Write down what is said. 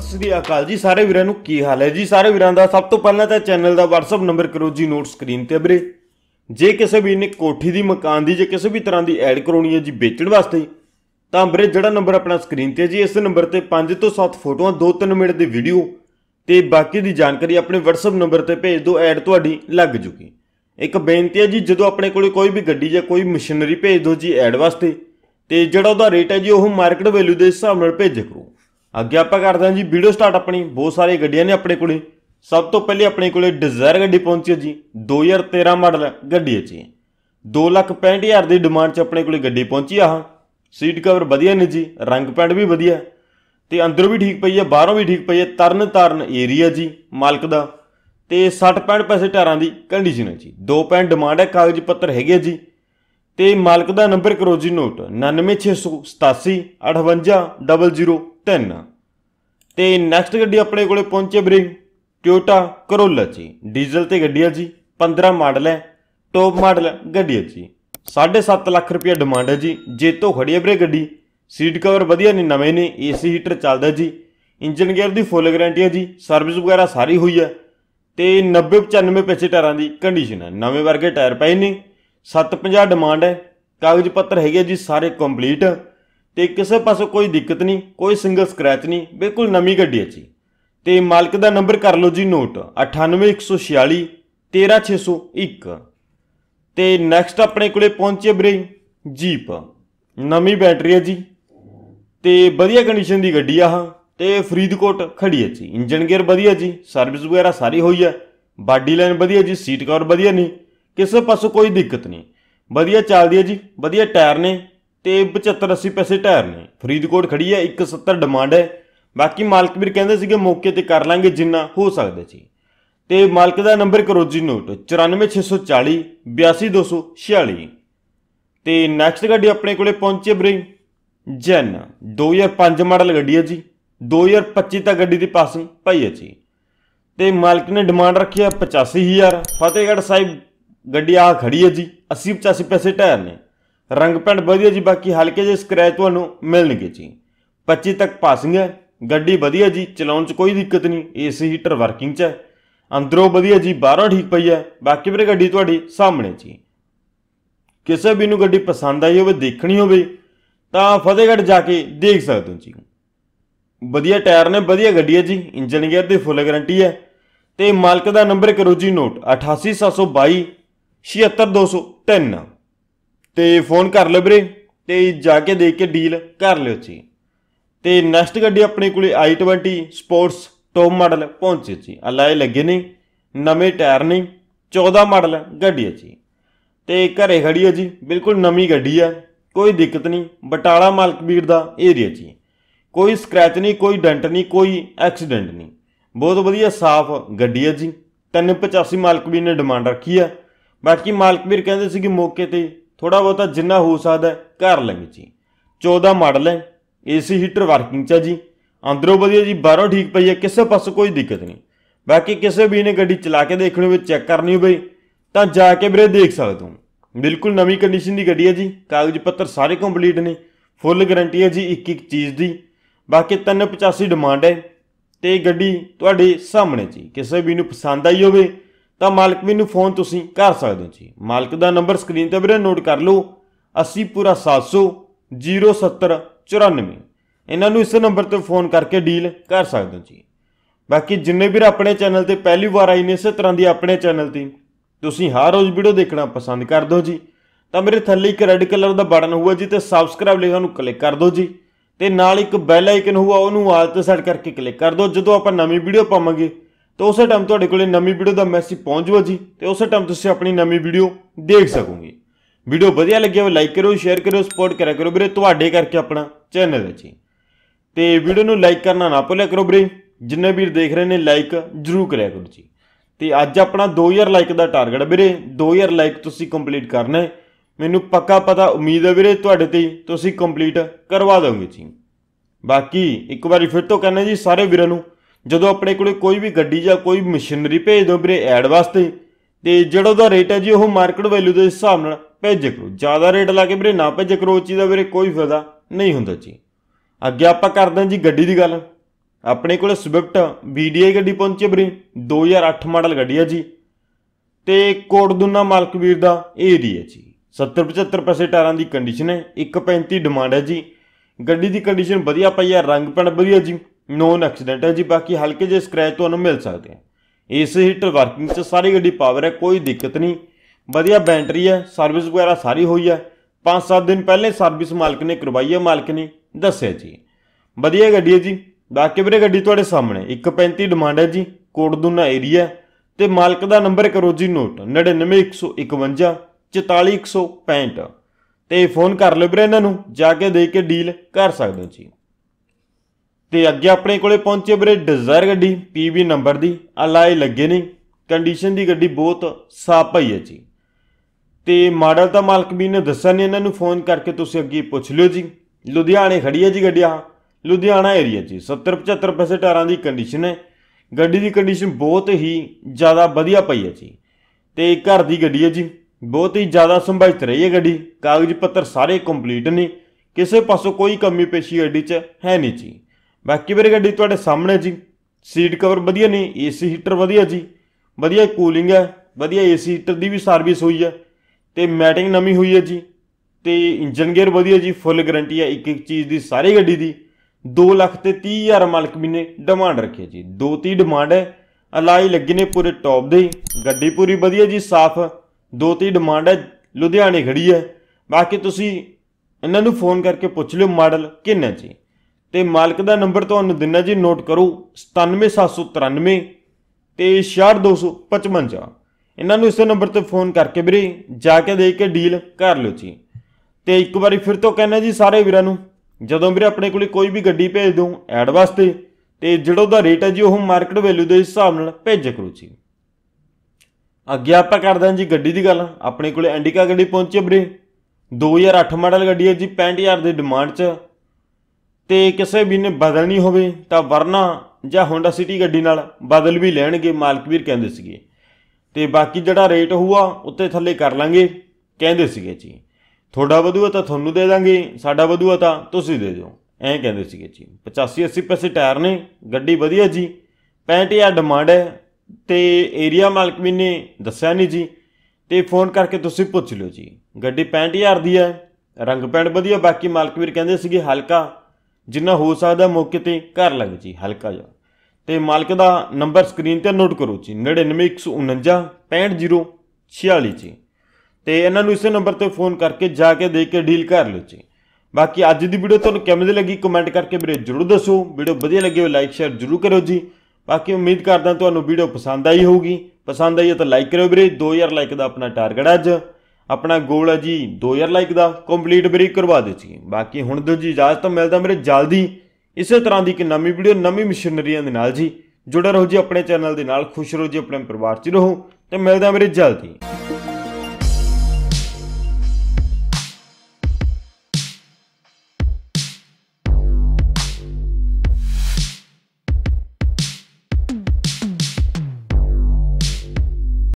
ਸਤਿ ਸ੍ਰੀ ਅਕਾਲ ਜੀ ਸਾਰੇ ਵੀਰਾਂ ਨੂੰ ਕੀ ਹਾਲ ਹੈ ਜੀ ਸਾਰੇ ਵੀਰਾਂ ਦਾ ਸਭ ਤੋਂ ਪਹਿਲਾਂ ਤਾਂ ਚੈਨਲ ਦਾ WhatsApp ਨੰਬਰ ਕਰੋ ਜੀ ਨੋਟ ਸਕਰੀਨ ਤੇ ਵੀਰੇ ਜੇ ਕਿਸੇ ਵੀਰ ਨੇ ਕੋਠੀ ਦੀ ਮਕਾਨ ਦੀ ਜੇ ਕਿਸੇ ਵੀ ਤਰ੍ਹਾਂ ਦੀ ਐਡ ਕਰਾਉਣੀ ਹੈ ਜੀ ਵੇਚਣ ਵਾਸਤੇ ਤਾਂ ਵੀਰੇ ਜਿਹੜਾ ਨੰਬਰ ਆਪਣਾ ਸਕਰੀਨ ਤੇ ਜੀ ਇਸ ਨੰਬਰ ਤੇ 5 ਤੋਂ 7 ਫੋਟੋਆਂ 2-3 ਮਿੰਟ ਦੀ ਵੀਡੀਓ ਤੇ ਬਾਕੀ ਦੀ ਜਾਣਕਾਰੀ ਆਪਣੇ WhatsApp ਨੰਬਰ ਤੇ ਭੇਜ ਦਿਓ ਐਡ ਤੁਹਾਡੀ ਲੱਗ ਜੂਗੀ ਇੱਕ ਬੇਨਤੀ ਹੈ ਜੀ ਜਦੋਂ ਆਪਣੇ ਕੋਲੇ ਕੋਈ ਵੀ ਗੱਡੀ ਜਾਂ ਕੋਈ ਮਸ਼ੀਨਰੀ ਭੇਜ ਦਿਓ ਜੀ ਐਡ ਵਾਸਤੇ ਤੇ ਜਿਹੜਾ ਉਹਦਾ ਰੇਟ ਹੈ ਜੀ ਉਹ ਮਾਰਕੀਟ ਵੈਲਿਊ ਦੇ ਹਿਸਾਬ ਨਾਲ ਭੇਜਿਆ ਕਰੋ ਅੱਗੇ ਆਪਾਂ ਕਰਦੇ ਹਾਂ ਜੀ ਵੀਡੀਓ ਸਟਾਰਟ ਆਪਣੀ ਬਹੁਤ ਸਾਰੇ ਗੱਡੀਆਂ ਨੇ ਆਪਣੇ ਕੋਲੇ ਸਭ ਤੋਂ ਪਹਿਲੇ ਆਪਣੇ ਕੋਲੇ ਡਿਜ਼ਾਇਰ ਗੱਡੀ ਪਹੁੰਚੀ ਜੀ 2013 ਮਾਡਲ ਗੱਡੀ ਹੈ ਜੀ 2,65,000 ਦੀ ਡਿਮਾਂਡ 'ਚ ਆਪਣੇ ਕੋਲੇ ਗੱਡੀ ਪਹੁੰਚੀ ਆਹ ਸੀਟ ਕਵਰ ਵਧੀਆ ਨੇ ਜੀ ਰੰਗ ਪੈਂਟ ਵੀ ਵਧੀਆ ਤੇ ਅੰਦਰੋਂ ਵੀ ਠੀਕ ਪਈ ਹੈ ਬਾਹਰੋਂ ਵੀ ਠੀਕ ਪਈ ਹੈ ਤਰਨ ਤਰਨ ਏਰੀਆ ਜੀ ਮਾਲਕ ਦਾ ਤੇ 60 65 ਪੈਸੇ ਟਾਰਾਂ ਦੀ ਕੰਡੀਸ਼ਨ ਹੈ ਜੀ 2 ਪੈਂਟ ਡਿਮਾਂਡ ਹੈ ਕਾਗਜ਼ ਪੱਤਰ ਹੈਗੇ ਜੀ ਤੇ ਮਾਲਕ ਦਾ ਨੰਬਰ ਕਰੋ ਜੀ ਨੋਟ 99687850003 ਤੇ ਨੈਕਸਟ ਗੱਡੀ ਆਪਣੇ ਕੋਲੇ ਪਹੁੰਚੇ ਬ੍ਰਿੰਗ ਟੋਯੋਟਾ ਕਰੋਲਾ ਜੀ ਡੀਜ਼ਲ ਤੇ ਗੱਡੀ ਆ ਜੀ 15 ਮਾਡਲ ਹੈ ਟੌਪ ਮਾਡਲ ਗੱਡੀ ਹੈ ਜੀ 7.5 ਲੱਖ ਰੁਪਏ ਡਿਮਾਂਡ ਹੈ ਜੀ ਜੇਤੋ ਖੜੀ ਹੈ ਵੀਰੇ ਗੱਡੀ ਸੀਟ ਕਵਰ ਵਧੀਆ ਨੇ ਨਵੇਂ ਨੇ ਏਸੀ ਹੀਟਰ ਚੱਲਦਾ ਜੀ ਇੰਜਨ ਗੇਅਰ ਦੀ ਫੁੱਲ ਗਾਰੰਟੀ ਹੈ ਜੀ ਸਰਵਿਸ ਵਗੈਰਾ ਸਾਰੀ ਹੋਈ ਹੈ ਤੇ 90 95 ਪਿੱਛੇ ਟਾਇਰਾਂ ਦੀ ਕੰਡੀਸ਼ਨ ਹੈ ਨਵੇਂ ਵਰਗੇ ਟਾਇਰ ਪਏ ਨੇ 750 ਡਿਮਾਂਡ ਹੈ ਕਾਗਜ਼ ਪੱਤਰ ਹੈਗੇ ਜੀ ਸਾਰੇ ਕੰਪਲੀਟ ਤੇ ਕਿਸੇ ਪਾਸੋਂ ਕੋਈ ਦਿੱਕਤ ਨਹੀਂ ਕੋਈ ਸਿੰਗਲ ਸਕ੍ਰੈਚ ਨਹੀਂ ਬਿਲਕੁਲ ਨਵੀਂ ਗੱਡੀ ਹੈ ਜੀ ਤੇ ਮਾਲਕ ਦਾ ਨੰਬਰ ਕਰ ਲਓ ਜੀ ਨੋਟ 98146 13601 ਤੇ ਨੈਕਸਟ ਆਪਣੇ ਕੋਲੇ ਪਹੁੰਚੇ ਵੀਰੇ ਜੀਪ ਨਵੀਂ ਬੈਟਰੀ ਹੈ ਜੀ ਤੇ ਵਧੀਆ ਕੰਡੀਸ਼ਨ ਦੀ ਗੱਡੀ ਆ ਤੇ ਫਰੀਦਕੋਟ ਖੜੀ ਹੈ ਜੀ ਇੰਜਨ ਗੇਅਰ ਵਧੀਆ ਜੀ ਸਰਵਿਸ ਵਗੈਰਾ ਸਾਰੀ ਹੋਈ ਹੈ ਬਾਡੀ ਲਾਈਨ ਵਧੀਆ ਜੀ ਸੀਟ ਕਵਰ ਵਧੀਆ ਨਹੀਂ ਕਿਸੇ ਪਾਸੋਂ ਕੋਈ ਦਿੱਕਤ ਨਹੀਂ ਵਧੀਆ ਚੱਲਦੀ ਹੈ ਜੀ ਵਧੀਆ ਟਾਇਰ ਨੇ ਤੇ 75 80 ਪੈਸੇ ਟਾਇਰ ਨੇ ਫਰੀਦਕੋਟ ਖੜੀ ਹੈ 170 ਡਿਮਾਂਡ ਹੈ ਬਾਕੀ ਮਾਲਕ ਵੀਰ ਕਹਿੰਦੇ ਸੀਗੇ ਮੌਕੇ ਤੇ ਕਰ ਲਾਂਗੇ ਜਿੰਨਾ ਹੋ ਸਕਦਾ ਸੀ ਤੇ ਮਾਲਕ ਦਾ ਨੰਬਰ ਕਰੋ ਜੀ ਨੋਟ 94640 82246 ਤੇ ਨੈਕਸਟ ਗੱਡੀ ਆਪਣੇ ਕੋਲੇ ਪਹੁੰਚੀ ਬਰੇ ਜੈਨ 2005 ਮਾਡਲ ਗੱਡੀ ਹੈ ਜੀ 2025 ਤੱਕ ਗੱਡੀ ਦੀ ਪਾਸਿੰਗ ਪਈ ਹੈ ਜੀ ਤੇ ਮਾਲਕ ਨੇ ਡਿਮਾਂਡ ਰੱਖੀ ਹੈ 85000 ਫਤਿਹਗੜ੍ਹ ਸਾਹਿਬ ਗੱਡੀ ਆ ਖੜੀ ਹੈ ਜੀ 80 85 ਪੈਸੇ ਟਾਇਰ ਨੇ ਰੰਗ ਪੈਂਟ ਵਧੀਆ ਜੀ ਬਾਕੀ ਹਲਕੇ ਜੇ ਸਕ੍ਰੈਚ ਤੁਹਾਨੂੰ ਮਿਲਣਗੇ ਜੀ 25 ਤੱਕ ਪਾਸਿੰਗ ਹੈ ਗੱਡੀ ਵਧੀਆ ਜੀ ਚਲਾਉਣ 'ਚ ਕੋਈ ਦਿੱਕਤ ਨਹੀਂ ਏਸੀ ਹੀਟਰ ਵਰਕਿੰਗ 'ਚ ਹੈ ਅੰਦਰੋਂ ਵਧੀਆ ਜੀ ਬਾਹਰੋਂ ਠੀਕ ਪਈ ਹੈ ਬਾਕੀ ਵੀਰੇ ਗੱਡੀ ਤੁਹਾਡੀ ਸਾਹਮਣੇ ਜੀ ਕਿਸੇ ਵੀ ਨੂੰ ਗੱਡੀ ਪਸੰਦ ਆਈ ਹੋਵੇ ਦੇਖਣੀ ਹੋਵੇ ਤਾਂ ਫਤਿਹਗੜ ਜਾ ਕੇ ਦੇਖ ਸਕਦੇ ਹੋ ਜੀ ਵਧੀਆ ਟਾਇਰ ਨੇ ਵਧੀਆ ਗੱਡੀ ਹੈ ਜੀ ਇੰਜਨ ਗੇਅਰ ਦੀ ਫੁੱਲ ਗਾਰੰਟੀ ਹੈ ਤੇ ਮਾਲਕ ਦਾ ਨੰਬਰ ਕਰੋ ਜੀ ਨੋਟ 88722 76203 ਤੇ ਫੋਨ ਕਰ ਲਓ ਵੀਰੇ ਤੇ ਜਾ ਕੇ ਦੇਖ ਕੇ ਡੀਲ ਕਰ ਲਿਓ ਜੀ ਤੇ ਨੈਕਸਟ ਗੱਡੀ ਆਪਣੇ ਕੋਲੇ i20 ਸਪੋਰਟਸ ਟੌਪ ਮਾਡਲ ਪਹੁੰਚੀ ਜੀ ਅਲਾਏ ਲੱਗੇ ਨੇ ਨਵੇਂ ਟਾਇਰ ਨੇ 14 ਮਾਡਲ ਗੱਡੀ ਹੈ ਜੀ ਤੇ ਘਰੇ ਖੜੀ ਹੈ ਜੀ ਬਿਲਕੁਲ ਨਵੀਂ ਗੱਡੀ ਆ ਕੋਈ ਦਿੱਕਤ ਨਹੀਂ ਬਟਾਲਾ ਮਾਲਕ ਵੀਰ ਦਾ ਏਰੀਆ ਜੀ ਕੋਈ ਸਕ੍ਰੈਚ ਨਹੀਂ ਕੋਈ ਡੈਂਟ ਨਹੀਂ ਕੋਈ ਐਕਸੀਡੈਂਟ ਨਹੀਂ ਬਹੁਤ ਵਧੀਆ ਸਾਫ਼ ਗੱਡੀ ਹੈ ਜੀ 385 ਮਾਲਕ ਵੀਰ ਨੇ ਡਿਮਾਂਡ ਰੱਖੀ ਆ ਬਾਕੀ ਮਾਲਕ ਵੀਰ ਕਹਿੰਦੇ ਸੀ ਕਿ ਮੌਕੇ ਤੇ ਥੋੜਾ ਬਹੁਤਾ ਜਿੰਨਾ ਹੋ ਸਕਦਾ ਕਰ ਲਾਂਗੇ ਜੀ 14 ਮਾਡਲ ਹੈ ਏਸੀ ਹੀਟਰ ਵਰਕਿੰਗ ਚ ਹੈ ਜੀ ਅੰਦਰੋਂ ਵਧੀਆ ਜੀ ਬਾਹਰੋਂ ਠੀਕ ਪਈ ਹੈ ਕਿਸੇ ਪਾਸੇ ਕੋਈ ਦਿੱਕਤ ਨਹੀਂ ਬਾਕੀ ਕਿਸੇ ਵੀ ਨੇ ਗੱਡੀ ਚਲਾ ਕੇ ਦੇਖਣੀ ਹੋਵੇ ਚੈੱਕ ਕਰਨੀ ਹੋਵੇ ਤਾਂ ਜਾ ਕੇ ਵੀਰੇ ਦੇਖ ਸਕਦੇ ਹੋ ਬਿਲਕੁਲ ਨਵੀਂ ਕੰਡੀਸ਼ਨ ਦੀ ਗੱਡੀ ਹੈ ਜੀ ਕਾਗਜ਼ ਪੱਤਰ ਸਾਰੇ ਕੰਪਲੀਟ ਨੇ ਫੁੱਲ ਗਾਰੰਟੀ ਹੈ ਜੀ ਇੱਕ ਇੱਕ ਚੀਜ਼ ਦੀ ਬਾਕੀ 385 ਡਿਮਾਂਡ ਹੈ ਤੇ ਗੱਡੀ ਤੁਹਾਡੇ ਸਾਹਮਣੇ ਜੀ ਕਿਸੇ ਵੀ ਨੂੰ ਪਸੰਦ ਆਈ ਹੋਵੇ ਤਾਂ ਮਾਲਕ ਮੈਨੂੰ ਫੋਨ ਤੁਸੀਂ ਕਰ ਸਕਦੇ ਹੋ ਜੀ ਮਾਲਕ ਦਾ ਨੰਬਰ ਸਕਰੀਨ ਤੇ ਵੀਰੇ ਨੋਟ ਕਰ ਲਓ 80700 94 ਇਹਨਾਂ ਨੂੰ ਇਸ ਨੰਬਰ ਤੇ ਫੋਨ ਕਰਕੇ ਡੀਲ ਕਰ ਸਕਦੇ ਹੋ ਜੀ ਬਾਕੀ ਜਿੰਨੇ ਵੀਰ ਆਪਣੇ ਚੈਨਲ ਤੇ ਪਹਿਲੀ ਵਾਰ ਆਏ ਨੇ ਇਸੇ ਤਰ੍ਹਾਂ ਦੀ ਆਪਣੇ ਚੈਨਲ ਤੇ ਤੁਸੀਂ ਹਰ ਰੋਜ਼ ਵੀਡੀਓ ਦੇਖਣਾ ਪਸੰਦ ਕਰ ਦਿਓ ਜੀ ਤਾਂ ਮੇਰੇ ਥੱਲੇ ਇੱਕ ਰੈੱਡ ਕਲਰ ਦਾ ਬਟਨ ਹੋਊਗਾ ਜੀ ਤੇ ਸਬਸਕ੍ਰਾਈਬ ਲਿਖਿਆ ਨੂੰ ਕਲਿੱਕ ਕਰ ਦਿਓ ਜੀ ਤੇ ਨਾਲ ਇੱਕ ਬੈਲ ਆਈਕਨ ਹੋਊਗਾ ਉਹਨੂੰ ਆਲ ਤੇ ਸੈਟ ਕਰਕੇ ਕਲਿੱਕ ਕਰ ਦਿਓ ਜਦੋਂ ਆਪਾਂ ਨਵੀਂ ਵੀਡੀਓ ਪਾਵਾਂਗੇ ਤਾਂ ਉਸੇ ਟਾਈਮ ਤੁਹਾਡੇ ਕੋਲੇ ਨਵੀਂ ਵੀਡੀਓ ਦਾ ਮੈਸੇਜ ਪਹੁੰਚ ਜੂਗਾ ਜੀ ਤੇ ਉਸੇ ਟਾਈਮ ਤੁਸੀਂ ਆਪਣੀ ਨਵੀਂ ਵੀਡੀਓ ਦੇਖ ਸਕੋਗੇ ਵੀਡੀਓ ਵਧੀਆ ਲੱਗਿਆ ਹੋਵੇ ਲਾਈਕ ਕਰੋ ਸ਼ੇਅਰ ਕਰੋ ਸਪੋਰਟ ਕਰਿਆ ਕਰੋ ਵੀਰੇ ਤੁਹਾਡੇ ਕਰਕੇ ਆਪਣਾ ਚੈਨਲ ਹੈ ਜੀ ਤੇ ਵੀਡੀਓ ਨੂੰ ਲਾਈਕ ਕਰਨਾ ਨਾ ਭੁੱਲਿਆ ਕਰੋ ਵੀਰੇ ਜਿੰਨੇ ਵੀਰ ਦੇਖ ਰਹੇ ਨੇ ਲਾਈਕ ਜਰੂਰ ਕਰਿਆ ਕਰੋ ਜੀ ਤੇ ਅੱਜ ਆਪਣਾ 2000 ਲਾਈਕ ਦਾ ਟਾਰਗੇਟ ਹੈ ਵੀਰੇ 2000 ਲਾਈਕ ਤੁਸੀਂ ਕੰਪਲੀਟ ਕਰਨਾ ਹੈ ਮੈਨੂੰ ਪੱਕਾ ਪਤਾ ਉਮੀਦ ਹੈ ਵੀਰੇ ਤੁਹਾਡੇ ਤੇ ਤੁਸੀਂ ਕੰਪਲੀਟ ਕਰਵਾ ਦੋਗੇ ਜੀ ਬਾਕੀ ਇੱਕ ਵਾਰੀ ਫਿਰ ਤੋਂ ਕਹਿੰਦਾ ਜੀ ਸਾਰੇ ਵੀਰਾਂ ਨੂੰ ਜਦੋਂ ਆਪਣੇ ਕੋਲੇ ਕੋਈ ਵੀ ਗੱਡੀ ਜਾਂ ਕੋਈ ਮਸ਼ੀਨਰੀ ਭੇਜ ਦੋ ਵੀਰੇ ਐਡ ਵਾਸਤੇ ਤੇ ਜਿਹੜਾ ਉਹਦਾ ਰੇਟ ਹੈ ਜੀ ਉਹ ਮਾਰਕੀਟ ਵੈਲਿਊ ਦੇ ਹਿਸਾਬ ਨਾਲ ਭੇਜ ਕਰੋ ਜ਼ਿਆਦਾ ਰੇਟ ਲਾ ਕੇ ਵੀਰੇ ਨਾ ਭੇਜ ਕਰੋ ਉਹ ਚੀਜ਼ ਦਾ ਵੀਰੇ ਕੋਈ ਫਾਇਦਾ ਨਹੀਂ ਹੁੰਦਾ ਜੀ ਅੱਗੇ ਆਪਾਂ ਕਰਦੇ ਹਾਂ ਜੀ ਗੱਡੀ ਦੀ ਗੱਲ ਆਪਣੇ ਕੋਲੇ ਸਵਿਫਟ ਵੀਡੀਆਈ ਗੱਡੀ ਪਹੁੰਚੀ ਵੀਰੇ 2008 ਮਾਡਲ ਗੱਡੀ ਹੈ ਜੀ ਤੇ ਕੋਟਦੁਨਾ ਮਲਕਵੀਰ ਦਾ ਏਰੀਆ ਜੀ 70 75% ਟਾਰਾਂ ਦੀ ਕੰਡੀਸ਼ਨ ਹੈ 1.35 ਡਿਮਾਂਡ ਹੈ ਜੀ ਗੱਡੀ ਦੀ ਕੰਡੀਸ਼ਨ ਵਧੀਆ ਪਈ ਹੈ ਰੰਗ ਪੈਣ ਵਧੀਆ ਜੀ ਨੋਨ ਐਕਸੀਡੈਂਟ ਹੈ ਜੀ ਬਾਕੀ ਹਲਕੇ ਜਿਹੇ ਸਕ੍ਰੈਚ ਤੁਹਾਨੂੰ ਮਿਲ ਸਕਦੇ ਆ ਇਸ ਹੀਟਰ ਵਰਕਿੰਗ 'ਚ ਸਾਰੀ ਗੱਡੀ ਪਾਵਰ ਹੈ ਕੋਈ ਦਿੱਕਤ ਨਹੀਂ ਵਧੀਆ ਬੈਟਰੀ ਹੈ ਸਰਵਿਸ ਵਗੈਰਾ ਸਾਰੀ ਹੋਈ ਹੈ 5-7 ਦਿਨ ਪਹਿਲੇ ਸਰਵਿਸ ਮਾਲਕ ਨੇ ਕਰਵਾਈ ਹੈ ਮਾਲਕ ਨੇ ਦੱਸਿਆ ਜੀ ਵਧੀਆ ਗੱਡੀ ਹੈ ਜੀ ਬਾਕੀ ਵੀਰੇ ਗੱਡੀ ਤੁਹਾਡੇ ਸਾਹਮਣੇ 135 ਡਿਮਾਂਡ ਹੈ ਜੀ ਕੋਟਦੂਨਾ ਏਰੀਆ ਤੇ ਮਾਲਕ ਦਾ ਨੰਬਰ ਕਰੋ ਜੀ ਨੋਟ 99151 44165 ਤੇ ਫੋਨ ਕਰ ਲਓ ਵੀਰੇ ਇਹਨਾਂ ਨੂੰ ਜਾ ਕੇ ਦੇਖ ਕੇ ਡੀਲ ਕਰ ਸਕਦੇ ਹੋ ਜੀ ਤੇ ਅੱਗੇ ਆਪਣੇ ਕੋਲੇ ਪਹੁੰਚੇ ਵੀਰੇ ਡਿਜ਼ਾਇਰ ਗੱਡੀ ਪੀਬੀ ਨੰਬਰ ਦੀ ਅਲਾਈ ਲੱਗੇ ਨਹੀਂ ਕੰਡੀਸ਼ਨ ਦੀ ਗੱਡੀ ਬਹੁਤ ਸਾਫ ਪਈ ਹੈ ਜੀ ਤੇ ਮਾਡਲ ਤਾਂ ਮਾਲਕ ਵੀ ਨੇ ਦੱਸਿਆ ਨਹੀਂ ਇਹਨਾਂ ਨੂੰ ਫੋਨ ਕਰਕੇ ਤੁਸੀਂ ਅੱਗੇ ਪੁੱਛ ਲਿਓ ਜੀ ਲੁਧਿਆਣੇ ਖੜੀ ਹੈ ਜੀ ਗੱਡੀ ਆ ਲੁਧਿਆਣਾ ਏਰੀਆ ਜੀ 70 75% ਟਾਰਾਂ ਦੀ ਕੰਡੀਸ਼ਨ ਹੈ ਗੱਡੀ ਦੀ ਕੰਡੀਸ਼ਨ ਬਹੁਤ ਹੀ ਜ਼ਿਆਦਾ ਵਧੀਆ ਪਈ ਹੈ ਜੀ ਤੇ ਘਰ ਦੀ ਗੱਡੀ ਹੈ ਜੀ ਬਹੁਤ ਹੀ ਜ਼ਿਆਦਾ ਸੰਭਾਲਤ ਰਹੀ ਹੈ ਗੱਡੀ ਕਾਗਜ਼ ਪੱਤਰ ਸਾਰੇ ਕੰਪਲੀਟ ਨੇ ਕਿਸੇ ਪਾਸੋਂ ਕੋਈ ਕਮੀ ਪੇਸ਼ੀ ਗੱਡੀ 'ਚ ਹੈ ਨਹੀਂ ਜੀ ਬਾਕੀ ਵੀਰੇ ਗੱਡੀ ਤੁਹਾਡੇ ਸਾਹਮਣੇ ਜੀ ਸੀਟ ਕਵਰ ਵਧੀਆ ਨੇ ਏਸੀ ਹੀਟਰ ਵਧੀਆ ਜੀ ਵਧੀਆ ਕੂਲਿੰਗ ਹੈ ਵਧੀਆ ਏਸੀ ਹੀਟਰ ਦੀ ਵੀ ਸਰਵਿਸ ਹੋਈ ਹੈ ਤੇ ਮੈਟਿੰਗ ਨਵੀਂ ਹੋਈ ਹੈ ਜੀ ਤੇ ਇੰਜਨ ਗੇਅਰ ਵਧੀਆ ਜੀ ਫੁੱਲ ਗਾਰੰਟੀ ਹੈ ਇੱਕ ਇੱਕ ਚੀਜ਼ ਦੀ ਸਾਰੀ ਗੱਡੀ ਦੀ 2 ਲੱਖ ਤੇ 30 ਹਜ਼ਾਰ ਮਾਲਕ ਵੀ ਨੇ ਡਿਮਾਂਡ ਰੱਖੀ ਜੀ 230 ਡਿਮਾਂਡ ਹੈ ਅਲਾਈ ਲੱਗੇ ਨੇ ਪੂਰੇ ਟੌਪ ਦੇ ਗੱਡੀ ਪੂਰੀ ਵਧੀਆ ਜੀ ਸਾਫ਼ 2-3 ਡਿਮਾਂਡ ਹੈ ਲੁਧਿਆਣੇ ਖੜੀ ਹੈ ਬਾਕੀ ਤੁਸੀਂ ਇਹਨਾਂ ਨੂੰ ਫੋਨ ਕਰਕੇ ਪੁੱਛ ਲਿਓ ਮਾਡਲ ਕਿੰਨਾ ਜੀ ਤੇ ਮਾਲਕ ਦਾ ਨੰਬਰ ਤੁਹਾਨੂੰ ਦਿੰਨਾ ਜੀ ਨੋਟ ਕਰੋ 97793 ਤੇ 66255 ਇਹਨਾਂ ਨੂੰ ਇਸੇ ਨੰਬਰ ਤੇ ਫੋਨ ਕਰਕੇ ਵੀਰੇ ਜਾ ਕੇ ਦੇਖ ਕੇ ਡੀਲ ਕਰ ਲਿਓ ਜੀ ਤੇ ਇੱਕ ਵਾਰੀ ਫਿਰ ਤੋਂ ਕਹਿੰਦਾ ਜੀ ਸਾਰੇ ਵੀਰਾਂ ਨੂੰ ਜਦੋਂ ਵੀਰੇ ਆਪਣੇ ਕੋਲੇ ਕੋਈ ਵੀ ਗੱਡੀ ਭੇਜ ਦੋ ਐਡ ਵਾਸਤੇ ਤੇ ਜਿਹੜਾ ਉਹਦਾ ਰੇਟ ਹੈ ਜੀ ਉਹ ਮਾਰਕੀਟ ਵੈਲਿਊ ਦੇ ਹਿਸਾਬ ਨਾਲ ਭੇਜਿਆ ਕਰੋ ਜੀ ਅੱਗੇ ਆਪਾਂ ਕਰਦੇ ਹਾਂ ਜੀ ਗੱਡੀ ਦੀ ਗੱਲ ਆਪਣੇ ਕੋਲੇ ਐਂਡਿਕਾ ਗੱਡੀ ਪਹੁੰਚੀ ਵੀਰੇ 2008 ਮਾਡਲ ਗੱਡੀ ਹੈ ਜੀ 65000 ਦੇ ਡਿਮਾਂਡ 'ਚ ਤੇ ਕਿਸੇ ਵੀ ਨੇ ਬਦਲਣੀ ਹੋਵੇ ਤਾਂ ਵਰਨਾ ਜਾਂ ਹੋਂਡਾ ਸਿਟੀ ਗੱਡੀ ਨਾਲ ਬਦਲ ਵੀ ਲੈਣਗੇ ਮਾਲਕ ਵੀਰ ਕਹਿੰਦੇ ਸੀਗੇ ਤੇ ਬਾਕੀ ਜਿਹੜਾ ਰੇਟ ਹੋਊਗਾ ਉੱਤੇ ਥੱਲੇ ਕਰ ਲਾਂਗੇ ਕਹਿੰਦੇ ਸੀਗੇ ਜੀ ਥੋੜਾ ਵਧੂਆ ਤਾਂ ਤੁਹਾਨੂੰ ਦੇ ਦਾਂਗੇ ਸਾਡਾ ਵਧੂਆ ਤਾਂ ਤੁਸੀਂ ਦੇ ਦਿਓ ਐਂ ਕਹਿੰਦੇ ਸੀਗੇ ਜੀ 85 80 ਪੈਸੇ ਟਾਇਰ ਨੇ ਗੱਡੀ ਵਧੀਆ ਜੀ 65000 ਡਿਮਾਂਡ ਹੈ ਤੇ ਏਰੀਆ ਮਾਲਕ ਵੀ ਨੇ ਦੱਸਿਆ ਨਹੀਂ ਜੀ ਤੇ ਫੋਨ ਕਰਕੇ ਤੁਸੀਂ ਪੁੱਛ ਲਿਓ ਜੀ ਗੱਡੀ 65000 ਦੀ ਹੈ ਰੰਗ ਪੈਂਟ ਵਧੀਆ ਬਾਕੀ ਮਾਲਕ ਵੀਰ ਕਹਿੰਦੇ ਸੀਗੇ ਹਲਕਾ ਜਿੰਨਾ ਹੋ ਸਕਦਾ ਮੌਕੇ ਤੇ ਕਰ ਲੱਗ ਜੀ ਹਲਕਾ ਜਿਹਾ ਤੇ ਮਾਲਕ ਦਾ ਨੰਬਰ ਸਕਰੀਨ ਤੇ ਨੋਟ ਕਰੋ ਜੀ 99149 ਜੀ ਤੇ ਇਹਨਾਂ ਨੂੰ ਇਸੇ ਨੰਬਰ ਤੇ ਫੋਨ ਕਰਕੇ ਜਾ ਕੇ ਦੇਖ ਕੇ ਡੀਲ ਕਰ ਲਓ ਜੀ ਬਾਕੀ ਅੱਜ ਦੀ ਵੀਡੀਓ ਤੁਹਾਨੂੰ ਕਿਵੇਂ ਦੀ ਲੱਗੀ ਕਮੈਂਟ ਕਰਕੇ ਵੀਰੇ ਜਰੂਰ ਦੱਸੋ ਵੀਡੀਓ ਵਧੀਆ ਲੱਗੀ ਹੋ ਲਾਈਕ ਸ਼ੇਅਰ ਜਰੂਰ ਕਰੋ ਜੀ ਬਾਕੀ ਉਮੀਦ ਕਰਦਾ ਤੁਹਾਨੂੰ ਵੀਡੀਓ ਪਸੰਦ ਆਈ ਹੋਊਗੀ ਪਸੰਦ ਆਈ ਤਾਂ ਲਾਈਕ ਕਰਿਓ ਵੀਰੇ 2000 ਲਾਈਕ ਦਾ ਆਪਣਾ ਟਾਰਗੇਟ ਅੱਜ ਆਪਣਾ ਗੋਲ ਹੈ ਜੀ 2000 ਲਾਈਕ ਦਾ ਕੰਪਲੀਟ ਬ੍ਰੇਕ ਕਰਵਾ ਦਿਓ ਜੀ ਬਾਕੀ ਹੁਣ ਦਿਓ ਜੀ ਇਜਾਜ਼ਤ ਮਿਲਦਾ ਮੇਰੇ ਜਲਦੀ ਇਸੇ ਤਰ੍ਹਾਂ ਦੀ ਇੱਕ ਨਵੀਂ ਵੀਡੀਓ ਨਵੀਂ ਮਸ਼ੀਨਰੀਆਂ ਦੇ ਨਾਲ ਜੀ ਜੁੜੇ ਰਹੋ ਜੀ ਆਪਣੇ ਚੈਨਲ ਦੇ ਨਾਲ ਖੁਸ਼ ਰਹੋ ਜੀ ਆਪਣੇ ਪਰਿਵਾਰ 'ਚ ਰਹੋ ਤੇ ਮਿਲਦਾ ਮੇਰੇ ਜਲਦੀ